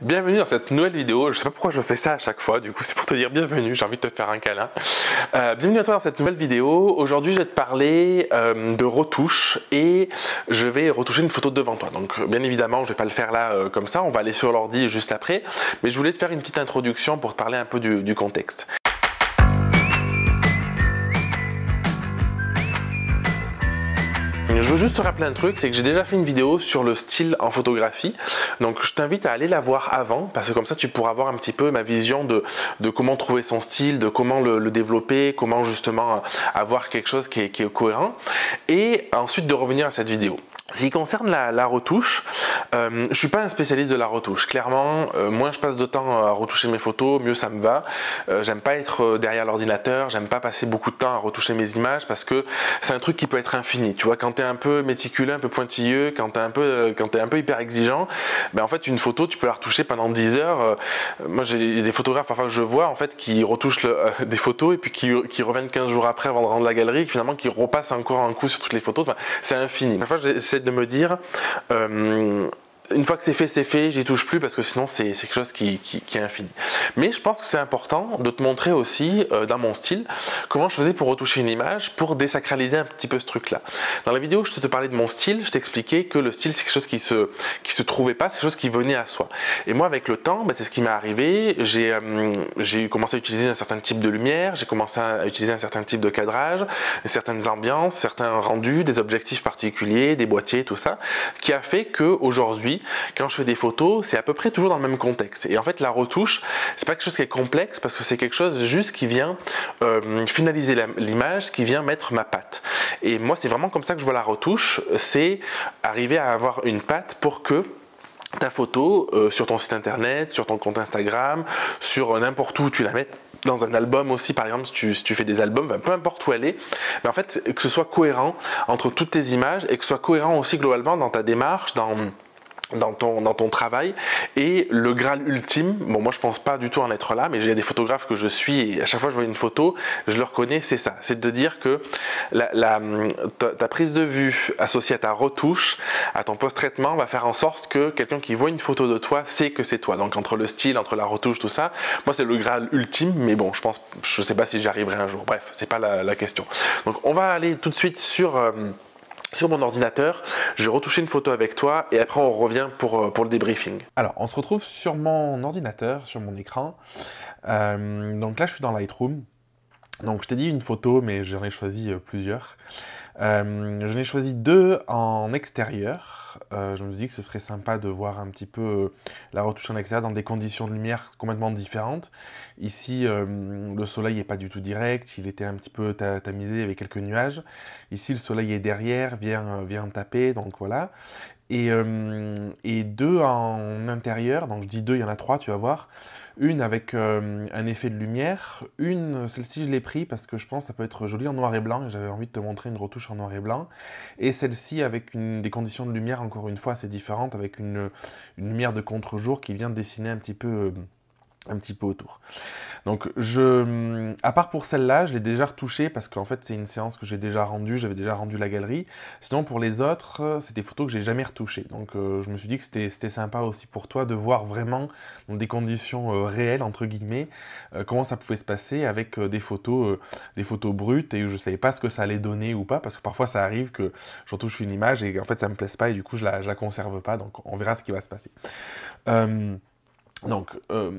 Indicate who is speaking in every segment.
Speaker 1: Bienvenue dans cette nouvelle vidéo. Je sais pas pourquoi je fais ça à chaque fois, du coup c'est pour te dire bienvenue, j'ai envie de te faire un câlin. Euh, bienvenue à toi dans cette nouvelle vidéo. Aujourd'hui je vais te parler euh, de retouche et je vais retoucher une photo devant toi. Donc bien évidemment je vais pas le faire là euh, comme ça, on va aller sur l'ordi juste après, mais je voulais te faire une petite introduction pour te parler un peu du contexte. Je veux juste te rappeler un truc, c'est que j'ai déjà fait une vidéo sur le style en photographie. Donc je t'invite à aller la voir avant, parce que comme ça tu pourras voir un petit peu ma vision de, de comment trouver son style, de comment le, développer, comment justement avoir quelque chose qui est cohérent. Et ensuite de revenir à cette vidéo. Ce qui concerne la, retouche, je euh, je suis pas un spécialiste de la retouche. Clairement, euh, moins je passe de temps à retoucher mes photos, mieux ça me va. Euh, j'aime pas être derrière l'ordinateur, j'aime pas passer beaucoup de temps à retoucher mes images parce que c'est un truc qui peut être infini. Tu vois, quand es un peu méticuleux, un peu pointilleux, quand tu un peu, quand es un peu hyper exigeant, ben en fait une photo tu peux la retoucher pendant 10 heures. moi j'ai des photographes parfois que je vois en fait qui retouchent des photos et puis qui, reviennent 15 jours après avant de rendre la galerie, et finalement qui repassent encore un coup sur toutes les photos. c'est infini. Parfois, de me dire euh, une fois que c'est fait, c'est fait, j'y touche plus parce que sinon c'est quelque chose qui, est infini. Mais je pense que c'est important de te montrer aussi, euh, dans mon style, comment je faisais pour retoucher une image, pour désacraliser un petit peu ce truc-là. Dans la vidéo où je te parlais de mon style, je t'expliquais que le style c'est quelque chose qui se, qui se trouvait pas, c'est quelque chose qui venait à soi. Et moi avec le temps, bah, c'est ce qui m'est arrivé, j'ai euh, commencé à utiliser un certain type de lumière, j'ai commencé à utiliser un certain type de cadrage, certaines ambiances, certains rendus, des objectifs particuliers, des boîtiers, tout ça, qui a fait qu'aujourd'hui, quand je fais des photos, c'est à peu près toujours dans le même contexte. Et en fait, la retouche, c'est pas quelque chose qui est complexe parce que c'est quelque chose juste qui vient euh, finaliser l'image, qui vient mettre ma patte. Et moi, c'est vraiment comme ça que je vois la retouche, c'est arriver à avoir une patte pour que ta photo euh, sur ton site internet, sur ton compte Instagram, sur euh, n'importe où tu la mets, dans un album aussi, par exemple, si tu, fais des albums, peu importe où elle est, mais en fait, que ce soit cohérent entre toutes tes images et que ce soit cohérent aussi globalement dans ta démarche, dans dans ton, dans ton travail. Et le graal ultime, bon moi je pense pas du tout en être là, mais j'ai des photographes que je suis et à chaque fois que je vois une photo, je le reconnais, c'est ça. C'est de dire que ta, prise de vue associée à ta retouche, à ton post-traitement, va faire en sorte que quelqu'un qui voit une photo de toi sait que c'est toi. Donc entre le style, entre la retouche, tout ça, moi c'est le graal ultime, mais bon je pense, je sais pas si j'y arriverai un jour. Bref, c'est pas la, question. Donc on va aller tout de suite sur... Euh, sur mon ordinateur, je vais retoucher une photo avec toi et après on revient pour, euh, pour le débriefing. Alors on se retrouve sur mon ordinateur, sur mon écran. Euh, donc là je suis dans Lightroom. Donc je t'ai dit une photo mais j'en ai choisi euh, plusieurs. Euh, j'en ai choisi deux en extérieur euh, je me dis que ce serait sympa de voir un petit peu euh, la retouche en extérieur dans des conditions de lumière complètement différentes. Ici, euh, le soleil n'est pas du tout direct, il était un petit peu tamisé avec quelques nuages. Ici, le soleil est derrière, vient, vient taper, donc voilà. Et, et deux en intérieur, donc je dis deux, il y en a trois, tu vas voir. Une avec euh, un effet de lumière. Une, celle-ci, je l'ai pris parce que je pense que ça peut être joli en noir et blanc. Et j'avais envie de te montrer une retouche en noir et blanc. Et celle-ci avec des conditions de lumière, encore une fois, assez différentes, avec une, lumière de contre-jour qui vient dessiner un petit peu... Euh, un petit peu autour. Donc, je, à part pour celle-là, je l'ai déjà retouchée parce qu'en fait, c'est une séance que j'ai déjà rendue, j'avais déjà rendu la galerie. Sinon, pour les autres, c'était des photos que j'ai jamais retouchées. Donc, euh, je me suis dit que c'était sympa aussi pour toi de voir vraiment dans des conditions euh, réelles, entre guillemets, euh, comment ça pouvait se passer avec des photos des photos brutes et où je ne savais pas ce que ça allait donner ou pas parce que parfois, ça arrive que je retouche une image et en fait, ça me plaise pas et du coup, je la, je la conserve pas. Donc, on verra ce qui va se passer. Donc, euh,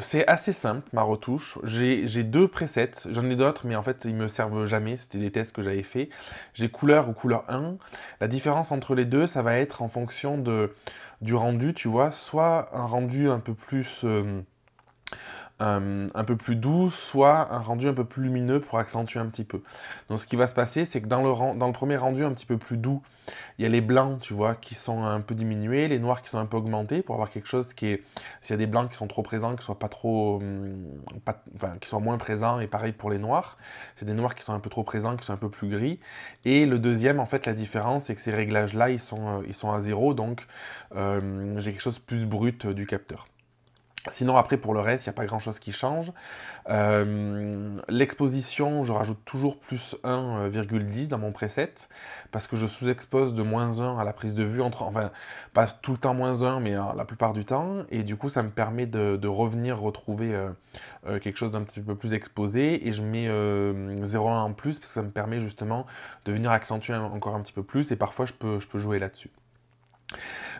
Speaker 1: c'est assez simple, ma retouche. J'ai deux presets. J'en ai d'autres, mais en fait, ils ne me servent jamais. C'était des tests que j'avais fait. J'ai couleur ou couleur 1. La différence entre les deux, ça va être en fonction de, du rendu, tu vois. Soit un rendu un peu plus... Euh, euh, un peu plus doux, soit un rendu un peu plus lumineux pour accentuer un petit peu. Donc ce qui va se passer, c'est que dans le, premier rendu un petit peu plus doux, il y a les blancs, tu vois, qui sont un peu diminués, les noirs qui sont un peu augmentés pour avoir quelque chose qui est... S'il y a des blancs qui sont trop présents, qui soient pas trop... Hum, enfin, qui soient moins présents, et pareil pour les noirs. C'est des noirs qui sont un peu trop présents, qui sont un peu plus gris. Et le deuxième, en fait, la différence, c'est que ces réglages-là, ils sont, euh, à zéro, donc euh, j'ai quelque chose plus brut du capteur. Sinon, après, pour le reste, il n'y a pas grand-chose qui change. Euh, l'exposition, je rajoute toujours plus 1,10 dans mon preset, parce que je sous-expose de moins 1 à la prise de vue, entre, enfin, pas tout le temps moins 1, mais euh, la plupart du temps, et du coup, ça me permet de, revenir retrouver euh, quelque chose d'un petit peu plus exposé, et je mets 0,1 en plus, parce que ça me permet justement de venir accentuer encore un petit peu plus, et parfois, je peux, je peux jouer là-dessus.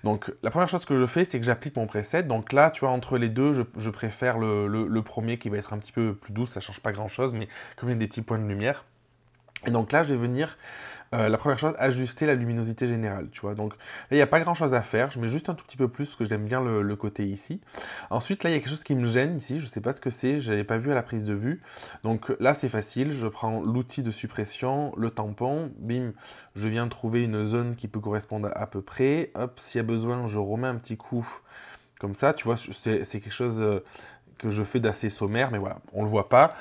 Speaker 1: Donc la première chose que je fais, c'est que j'applique mon preset. Donc là, tu vois, entre les deux, je, préfère le, premier qui va être un petit peu plus doux, ça ne change pas grand-chose, mais comme il y a des petits points de lumière. Et donc là, je vais venir euh, la première chose, ajuster la luminosité générale, tu vois. Donc il n'y a pas grand-chose à faire. Je mets juste un tout petit peu plus parce que j'aime bien le, côté ici. Ensuite, là, il y a quelque chose qui me gêne ici. Je ne sais pas ce que c'est. Je n'avais pas vu à la prise de vue. Donc là, c'est facile. Je prends l'outil de suppression, le tampon. Bim, je viens trouver une zone qui peut correspondre à, peu près. Hop, s'il y a besoin, je remets un petit coup comme ça. Tu vois, c'est quelque chose euh, que je fais d'assez sommaire, mais voilà, on ne le voit pas.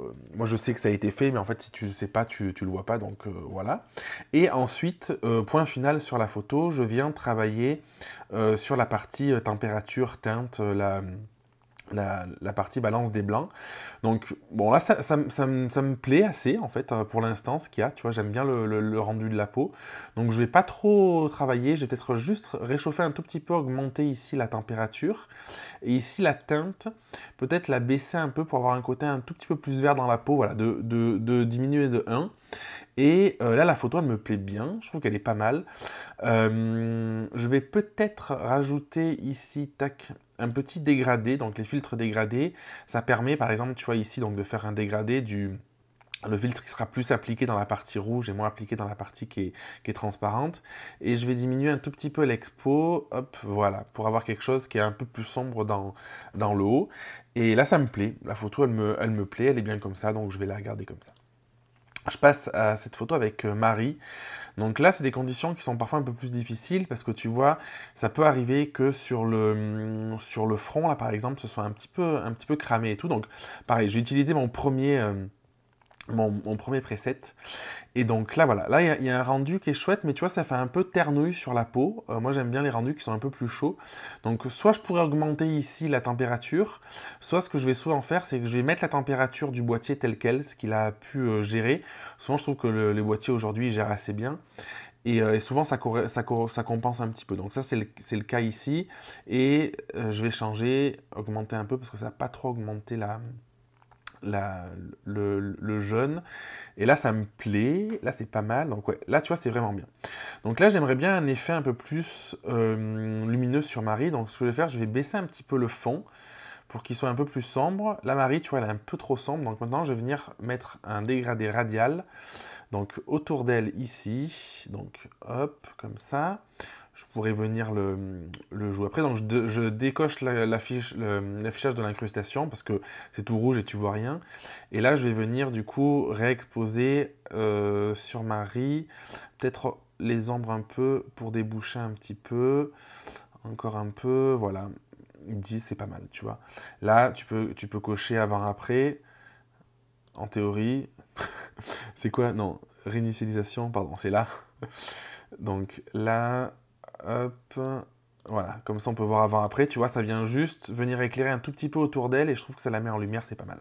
Speaker 1: Euh, moi, je sais que ça a été fait, mais en fait, si tu ne sais pas, tu ne le vois pas, donc euh, voilà. Et ensuite, euh, point final sur la photo, je viens travailler sur la partie température, teinte, la la, partie balance des blancs. Donc, bon, là, ça, ça, me, plaît assez, en fait, euh, pour l'instant, ce qu'il y a. Tu vois, j'aime bien le, rendu de la peau. Donc, je vais pas trop travailler. Je vais peut-être juste réchauffer un tout petit peu, augmenter ici la température. Et ici, la teinte, peut-être la baisser un peu pour avoir un côté un tout petit peu plus vert dans la peau. Voilà, de, diminuer de 1. Et euh, là, la photo, elle me plaît bien. Je trouve qu'elle est pas mal. Euh, je vais peut-être rajouter ici, tac, un petit dégradé, donc les filtres dégradés, ça permet par exemple, tu vois ici, donc de faire un dégradé du... Le filtre qui sera plus appliqué dans la partie rouge et moins appliqué dans la partie qui est, qui est transparente. Et je vais diminuer un tout petit peu l'expo, hop, voilà, pour avoir quelque chose qui est un peu plus sombre dans, dans le haut. Et là, ça me plaît. La photo, elle me, elle me plaît, elle est bien comme ça, donc je vais la regarder comme ça. Je passe à cette photo avec euh, Marie. Donc là, c'est des conditions qui sont parfois un peu plus difficiles parce que tu vois, ça peut arriver que sur le, mm, sur le front, là par exemple, ce soit un petit peu, un petit peu cramé et tout. Donc pareil, j'ai utilisé mon premier... Euh, mon, premier preset. Et donc là, voilà, là, il y, a un rendu qui est chouette, mais tu vois, ça fait un peu ternouille sur la peau. Euh, moi, j'aime bien les rendus qui sont un peu plus chauds. Donc, soit je pourrais augmenter ici la température, soit ce que je vais souvent faire, c'est que je vais mettre la température du boîtier tel quel, ce qu'il a pu euh, gérer. Souvent, je trouve que le, les boîtiers aujourd'hui gèrent assez bien. Et, euh, souvent, ça, ça, compense un petit peu. Donc ça, c'est le, le, cas ici. Et je vais changer, augmenter un peu, parce que ça n'a pas trop augmenté la la, le, le, Et là, ça me plaît. Là, c'est pas mal. Donc, ouais, là, tu vois, c'est vraiment bien. Donc là, j'aimerais bien un effet un peu plus euh, lumineux sur Marie. Donc, ce que je vais faire, je vais baisser un petit peu le fond pour qu'il soit un peu plus sombre. La Marie, tu vois, elle est un peu trop sombre. Donc maintenant, je vais venir mettre un dégradé radial. Donc autour d'elle ici. Donc hop, comme ça je pourrais venir le, le jouer après. Donc je, je décoche l'affichage de l'incrustation parce que c'est tout rouge et tu vois rien. Et là, je vais venir du coup réexposer euh, sur Marie, peut-être les ombres un peu pour déboucher un petit peu, encore un peu, voilà. 10, c'est pas mal, tu vois. Là, tu peux, tu peux cocher avant-après, en théorie. c'est quoi Non, réinitialisation, pardon, c'est là. Donc là, Hop. Voilà, comme ça on peut voir avant après, tu vois, ça vient juste venir éclairer un tout petit peu autour d'elle et je trouve que ça la met en lumière, c'est pas mal.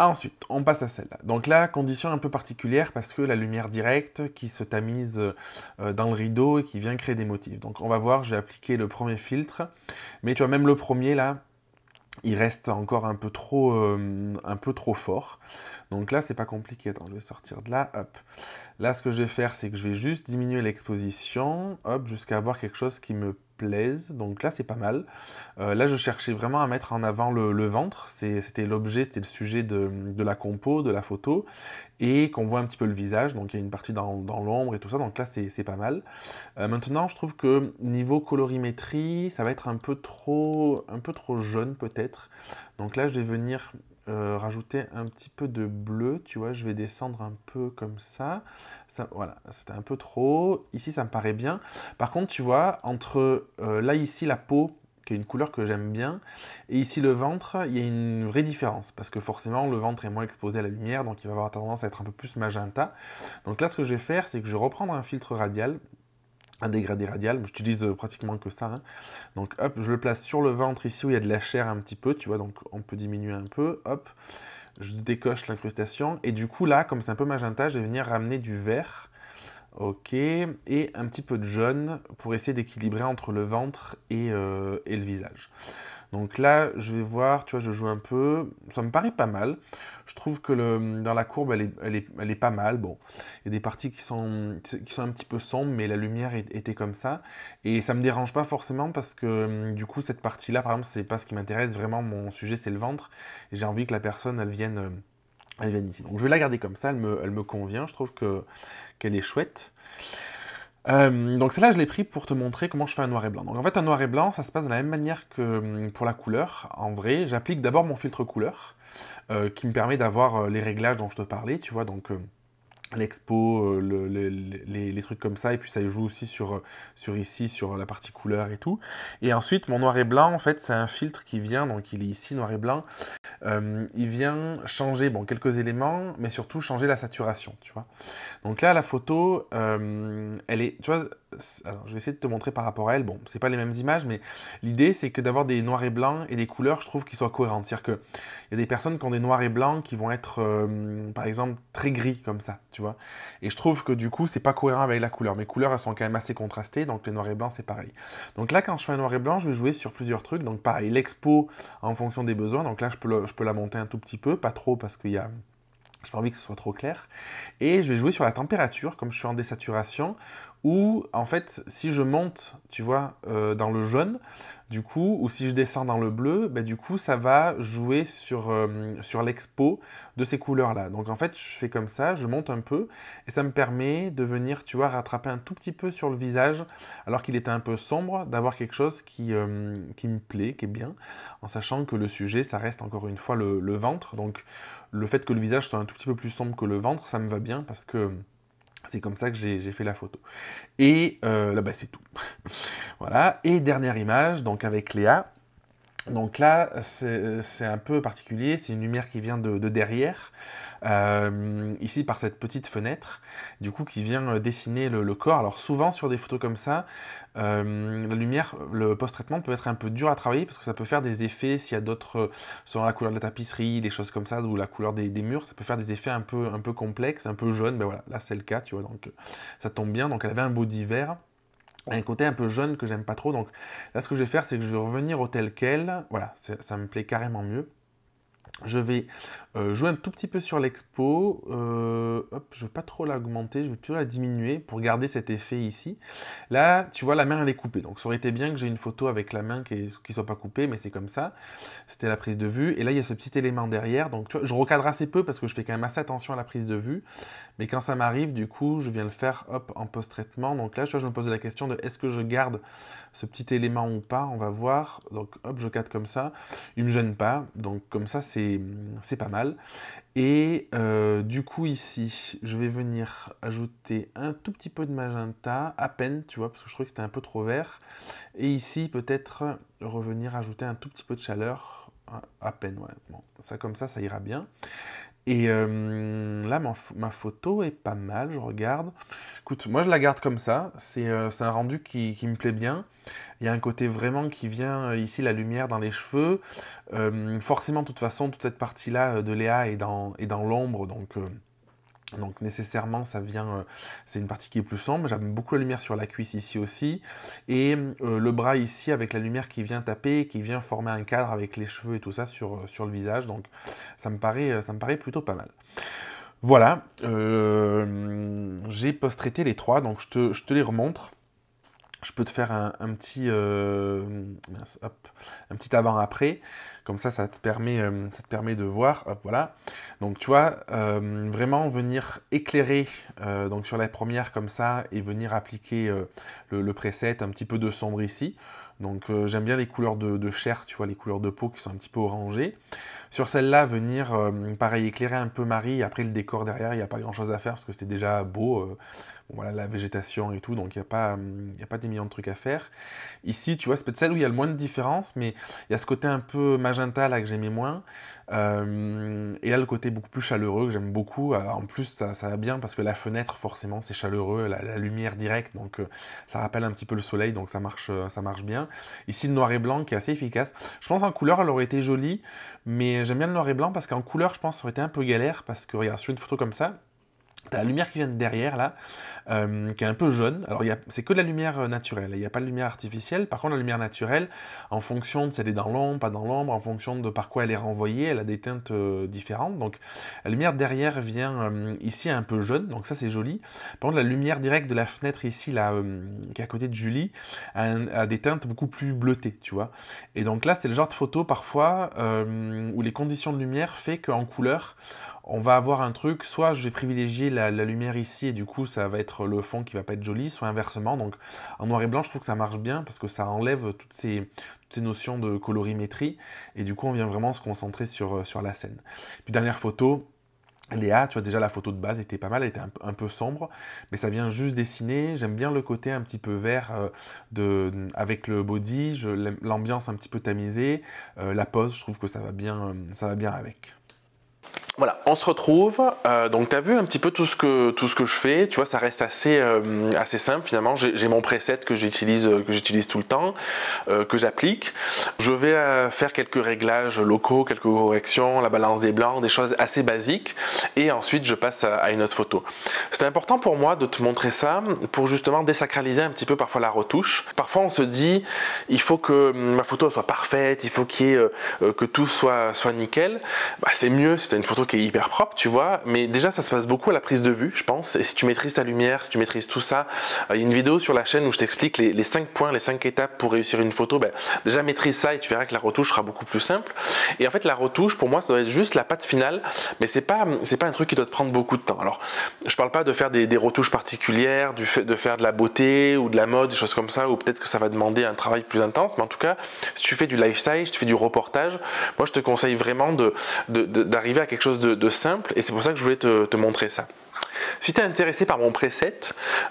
Speaker 1: Ensuite, on passe à celle-là. Donc là, condition un peu particulière parce que la lumière directe qui se tamise euh, dans le rideau et qui vient créer des motifs. Donc on va voir, je vais appliquer le premier filtre, mais tu vois, même le premier là, il reste encore un peu trop, euh, un peu trop fort. Donc là, c'est pas compliqué. Attends, je vais sortir de là, hop. Là, ce que je vais faire, c'est que je vais juste diminuer l'exposition, hop, jusqu'à avoir quelque chose qui me plaise Donc là, c'est pas mal. Euh, là, je cherchais vraiment à mettre en avant le, ventre. C'était l'objet, c'était le sujet de, la compo, de la photo. Et qu'on voit un petit peu le visage. Donc il y a une partie dans, l'ombre et tout ça. Donc là, c'est pas mal. Euh, maintenant, je trouve que niveau colorimétrie, ça va être un peu trop, un peu trop jaune peut-être. Donc là, je vais venir euh, rajouter un petit peu de bleu, tu vois, je vais descendre un peu comme ça. ça voilà, c'était un peu trop. Ici, ça me paraît bien. Par contre, tu vois, entre euh, là, ici, la peau, qui est une couleur que j'aime bien, et ici, le ventre, il y a une vraie différence, parce que forcément, le ventre est moins exposé à la lumière, donc il va avoir tendance à être un peu plus magenta. Donc là, ce que je vais faire, c'est que je vais reprendre un filtre radial, un dégradé radial. J'utilise euh, pratiquement que ça. Hein. Donc hop, je le place sur le ventre ici où il y a de la chair un petit peu, tu vois, donc on peut diminuer un peu, hop. Je décoche l'incrustation. Et du coup là, comme c'est un peu magenta, je vais venir ramener du vert. Ok, et un petit peu de jaune pour essayer d'équilibrer entre le ventre et, euh, et le visage. Donc là, je vais voir, tu vois, je joue un peu. Ça me paraît pas mal. Je trouve que le, dans la courbe, elle est, pas mal. Bon, il y a des parties qui sont, qui sont un petit peu sombres, mais la lumière était comme ça. Et ça me dérange pas forcément parce que hum, du coup, cette partie-là, par exemple, c'est pas ce qui m'intéresse vraiment. Mon sujet, c'est le ventre. Et j'ai envie que la personne, elle vienne euh, ici. Donc je vais la garder comme ça, elle me, elle me convient, je trouve qu'elle est chouette. Euh, donc celle-là, je l'ai pris pour te montrer comment je fais un noir et blanc. Donc en fait, un noir et blanc, ça se passe de la même manière que hum, pour la couleur. En vrai, j'applique d'abord mon filtre couleur, euh, qui me permet d'avoir euh, les réglages dont je te parlais, tu vois, donc l'expo, euh, les, trucs comme ça, et puis ça joue aussi sur, sur ici, sur la partie couleur et tout. Et ensuite, mon noir et blanc, en fait, c'est un filtre qui vient, donc il est ici, noir et blanc, euh, il vient changer, bon, quelques éléments, mais surtout changer la saturation, tu vois. Donc là, la photo, euh, elle est, tu vois, je vais essayer de te montrer par rapport à elle. Bon, c'est pas les mêmes images, mais l'idée c'est que d'avoir des noirs et blancs et des couleurs, je trouve, qu'ils soient cohérentes. C'est-à-dire que il y a des personnes qui ont des noirs et blancs qui vont être, euh, par exemple, très gris comme ça, tu vois. Et je trouve que du coup, c'est pas cohérent avec la couleur. Mes couleurs, elles sont quand même assez contrastées, donc les noirs et blancs, c'est pareil. Donc là, quand je fais un noir et blanc, je vais jouer sur plusieurs trucs. Donc pareil, l'expo en fonction des besoins. Donc là, je peux, je peux la monter un tout petit peu, pas trop parce qu'il y a j'ai pas envie que ce soit trop clair. Et je vais jouer sur la température, comme je suis en désaturation, ou en fait, si je monte, tu vois, euh, dans le jaune, du coup, ou si je descends dans le bleu, ben du coup, ça va jouer euh, sur, l'expo de ces couleurs-là. Donc en fait, je fais comme ça, je monte un peu, et ça me permet de venir, tu vois, rattraper un tout petit peu sur le visage, alors qu'il était un peu sombre, d'avoir quelque chose qui, euh, me plaît, qui est bien, en sachant que le sujet, ça reste encore une fois le ventre. Donc le fait que le visage soit un tout petit peu plus sombre que le ventre, ça me va bien parce que... C'est comme ça que j'ai fait la photo. Et euh, là, bas c'est tout. voilà. Et dernière image, donc avec Léa. Donc là, c'est un peu particulier, c'est une lumière qui vient de, derrière, euh, ici par cette petite fenêtre, du coup qui vient euh, dessiner le, corps. Alors souvent sur des photos comme ça, euh, la lumière, le post-traitement peut être un peu dur à travailler parce que ça peut faire des effets, s'il y a d'autres, selon la couleur de la tapisserie, des choses comme ça, ou la couleur des, murs, ça peut faire des effets un peu, un peu complexes, un peu jaunes, Mais ben voilà, là c'est le cas, tu vois, donc ça tombe bien, donc elle avait un beau vert un côté un peu jeune que j'aime pas trop. Donc là, ce que je vais faire, c'est que je vais revenir au tel quel. Voilà, ça me plaît carrément mieux. Je vais euh, jouer un tout petit peu sur l'expo. Euh, hop, je ne vais pas trop l'augmenter, je vais plutôt la diminuer pour garder cet effet ici. Là, tu vois, la main, elle est coupée. Donc, ça aurait été bien que j'ai une photo avec la main qui ne soit pas coupée, mais c'est comme ça. C'était la prise de vue. Et là, il y a ce petit élément derrière. Donc, tu vois, je recadre assez peu parce que je fais quand même assez attention à la prise de vue. Mais quand ça m'arrive, du coup, je viens le faire hop, en post-traitement. Donc là, tu vois, je me pose la question de est-ce que je garde ce petit élément ou pas On va voir. Donc, hop, je cadre comme ça. Il ne me gêne pas. Donc, comme ça, c'est c'est pas mal. Et euh, du coup ici, je vais venir ajouter un tout petit peu de magenta, à peine, tu vois, parce que je trouvais que c'était un peu trop vert. Et ici, peut-être revenir ajouter un tout petit peu de chaleur, à peine, ouais. Bon, ça comme ça, ça ira bien. Et euh, là, ma, photo est pas mal, je regarde. Écoute, moi je la garde comme ça, c'est euh, un rendu qui, me plaît bien. Il y a un côté vraiment qui vient euh, ici, la lumière dans les cheveux. forcément, de toute façon, toute cette partie-là de Léa est dans l'ombre, donc donc nécessairement, ça vient, euh, c'est une partie qui est plus sombre. J'aime beaucoup la lumière sur la cuisse ici aussi. Et euh, le bras ici avec la lumière qui vient taper, qui vient former un cadre avec les cheveux et tout ça sur, euh, sur le visage. Donc ça me paraît, ça me paraît plutôt pas mal. Voilà, j'ai post-traité les trois, donc je te, les remontre je peux te faire un, un petit avant-après. Comme ça, ça te permet, euh, ça te permet de voir. voilà. Donc, tu vois, euh, vraiment venir éclairer euh, donc sur la première comme ça et venir appliquer le, preset, un petit peu de sombre ici. Donc, j'aime bien les couleurs de, de, chair, tu vois, les couleurs de peau qui sont un petit peu orangées. Sur celle-là, venir, pareil, éclairer un peu Marie. Après, le décor derrière, il n'y a pas grand-chose à faire parce que c'était déjà beau voilà, la végétation et tout, donc il n'y a, pas, hum, a pas des millions de trucs à faire. Ici, tu vois, c'est peut-être celle où il y a le moins de différence, mais il y a ce côté un peu magenta là que j'aimais moins. Hum, et là, le côté beaucoup plus chaleureux que j'aime beaucoup. Euh, en plus, ça, va bien parce que la fenêtre, forcément, c'est chaleureux, la, lumière directe, donc euh, ça rappelle un petit peu le soleil, donc ça marche, euh, ça marche bien. Ici, le noir et blanc qui est assez efficace. Je pense en couleur, elle aurait été jolie, mais j'aime bien le noir et blanc parce qu'en couleur, je pense, ça aurait été un peu galère parce que regarde, sur une photo comme ça, T'as la lumière qui vient de derrière, là, euh, qui est un peu jaune. Alors, c'est que de la lumière euh, naturelle, il n'y a pas de lumière artificielle. Par contre, la lumière naturelle, en fonction de si elle est dans l'ombre, pas dans l'ombre, en fonction de par quoi elle est renvoyée, elle a des teintes euh, différentes. Donc, la lumière derrière vient ici un peu jaune, donc ça, c'est joli. Par contre, la lumière directe de la fenêtre ici, là, qui est à côté de Julie, a, des teintes beaucoup plus bleutées, tu vois. Et donc là, c'est le genre de photo, parfois, où les conditions de lumière fait qu'en couleur, on va avoir un truc, soit je vais privilégier la, lumière ici et du coup ça va être le fond qui va pas être joli, soit inversement. Donc en noir et blanc, je trouve que ça marche bien parce que ça enlève toutes ces, notions de colorimétrie et du coup on vient vraiment se concentrer sur, euh, sur la scène. Puis dernière photo, Léa, tu vois déjà la photo de base était pas mal, elle était un, peu sombre, mais ça vient juste dessiner. J'aime bien le côté un petit peu vert euh, de, avec le body, l'ambiance un petit peu tamisée, euh, la pose, je trouve que ça va bien, ça va bien avec. Voilà, on se retrouve. Euh, donc, tu as vu un petit peu tout ce, que, tout ce que je fais. Tu vois, ça reste assez, euh, assez simple finalement. J'ai mon preset que j'utilise euh, tout le temps, que j'applique. Je vais faire quelques réglages locaux, quelques corrections, la balance des blancs, des choses assez basiques. Et ensuite, je passe à, une autre photo. c'est important pour moi de te montrer ça pour justement désacraliser un petit peu parfois la retouche. Parfois, on se dit, il faut que hum, ma photo soit parfaite, il faut qu'il que tout soit, soit nickel. Bah, c'est mieux si tu as une photo est hyper propre, tu vois, mais déjà ça se passe beaucoup à la prise de vue, je pense. Et si tu maîtrises ta lumière, si tu maîtrises tout ça, euh, il y a une vidéo sur la chaîne où je t'explique les, cinq 5 points, les 5 étapes pour réussir une photo. Ben, déjà maîtrise ça et tu verras que la retouche sera beaucoup plus simple. Et en fait, la retouche, pour moi, ça doit être juste la patte finale, mais c'est pas, pas un truc qui doit te prendre beaucoup de temps. Alors, je parle pas de faire des, retouches particulières, du fait de faire de la beauté ou de la mode, des choses comme ça, ou peut-être que ça va demander un travail plus intense, mais en tout cas, si tu fais du lifestyle, si tu fais du reportage, moi je te conseille vraiment d'arriver à quelque chose de, simple et c'est pour ça que je voulais te, montrer ça. Si tu es intéressé par mon preset,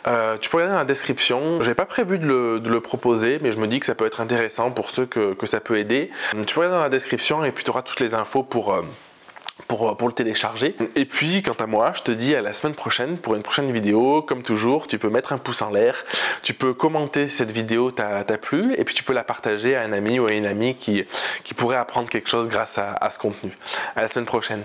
Speaker 1: euh, tu peux regarder dans la description. n'ai pas prévu de le, proposer, mais je me dis que ça peut être intéressant pour ceux que, ça peut aider. Tu peux regarder dans la description et puis tu auras toutes les infos pour... Euh, euh, pour, le télécharger. Et puis, quant à moi, je te dis à la semaine prochaine pour une prochaine vidéo. Comme toujours, tu peux mettre un pouce en l'air, tu peux commenter si cette vidéo t'a plu, et puis tu peux la partager à un ami ou à une amie qui, qui pourrait apprendre quelque chose grâce à, à ce contenu. À la semaine prochaine.